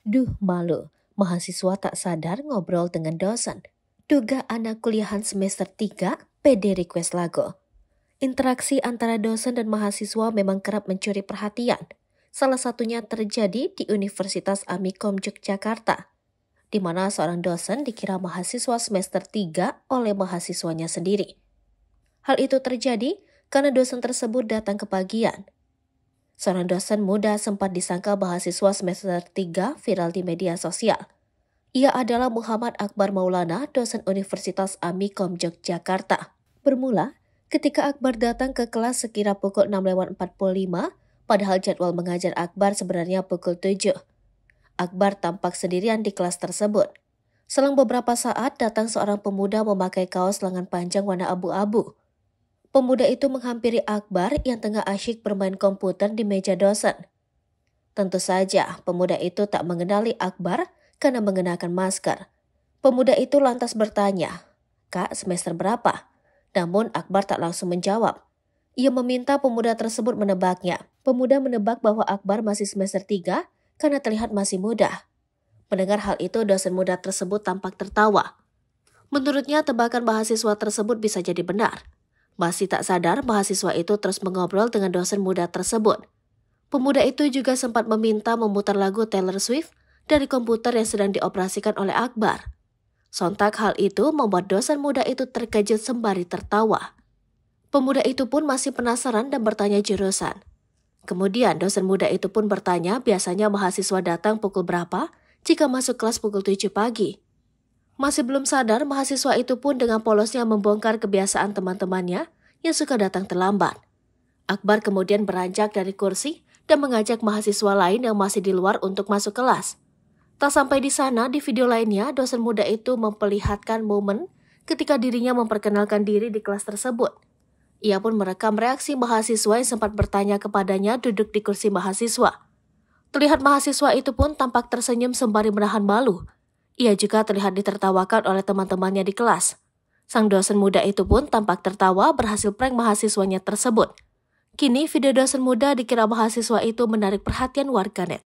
Duh malu, mahasiswa tak sadar ngobrol dengan dosen. Duga anak kuliahan semester 3, PD request lagu. Interaksi antara dosen dan mahasiswa memang kerap mencuri perhatian. Salah satunya terjadi di Universitas Amikom Yogyakarta, di mana seorang dosen dikira mahasiswa semester 3 oleh mahasiswanya sendiri. Hal itu terjadi karena dosen tersebut datang ke pagian, Seorang dosen muda sempat disangka mahasiswa semester 3 viral di media sosial. Ia adalah Muhammad Akbar Maulana, dosen Universitas Amikom Yogyakarta. Bermula, ketika Akbar datang ke kelas sekira pukul 6.45, padahal jadwal mengajar Akbar sebenarnya pukul 7. Akbar tampak sendirian di kelas tersebut. Selang beberapa saat, datang seorang pemuda memakai kaos lengan panjang warna abu-abu. Pemuda itu menghampiri Akbar yang tengah asyik bermain komputer di meja dosen. Tentu saja, pemuda itu tak mengenali Akbar karena mengenakan masker. Pemuda itu lantas bertanya, "Kak, semester berapa?" Namun Akbar tak langsung menjawab. Ia meminta pemuda tersebut menebaknya. Pemuda menebak bahwa Akbar masih semester 3 karena terlihat masih muda. Mendengar hal itu, dosen muda tersebut tampak tertawa. Menurutnya, tebakan mahasiswa tersebut bisa jadi benar. Masih tak sadar, mahasiswa itu terus mengobrol dengan dosen muda tersebut. Pemuda itu juga sempat meminta memutar lagu Taylor Swift dari komputer yang sedang dioperasikan oleh Akbar. Sontak hal itu membuat dosen muda itu terkejut sembari tertawa. Pemuda itu pun masih penasaran dan bertanya jurusan. Kemudian dosen muda itu pun bertanya biasanya mahasiswa datang pukul berapa jika masuk kelas pukul 7 pagi. Masih belum sadar, mahasiswa itu pun dengan polosnya membongkar kebiasaan teman-temannya yang suka datang terlambat. Akbar kemudian beranjak dari kursi dan mengajak mahasiswa lain yang masih di luar untuk masuk kelas. Tak sampai di sana, di video lainnya, dosen muda itu memperlihatkan momen ketika dirinya memperkenalkan diri di kelas tersebut. Ia pun merekam reaksi mahasiswa yang sempat bertanya kepadanya duduk di kursi mahasiswa. Terlihat mahasiswa itu pun tampak tersenyum sembari menahan malu ia juga terlihat ditertawakan oleh teman-temannya di kelas. Sang dosen muda itu pun tampak tertawa berhasil prank mahasiswanya tersebut. Kini video dosen muda dikira mahasiswa itu menarik perhatian warganet.